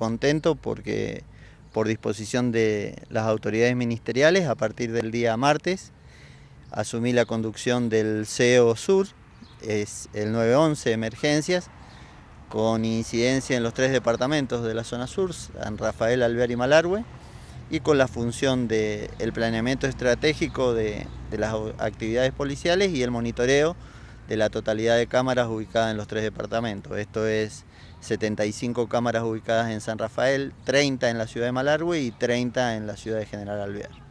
contento porque por disposición de las autoridades ministeriales, a partir del día martes, asumí la conducción del CEO Sur, es el 911 Emergencias, con incidencia en los tres departamentos de la zona sur, San Rafael, Alvear y Malargüe, y con la función del planeamiento estratégico de las actividades policiales y el monitoreo de la totalidad de cámaras ubicadas en los tres departamentos. Esto es 75 cámaras ubicadas en San Rafael, 30 en la ciudad de Malargüe y 30 en la ciudad de General Alvear.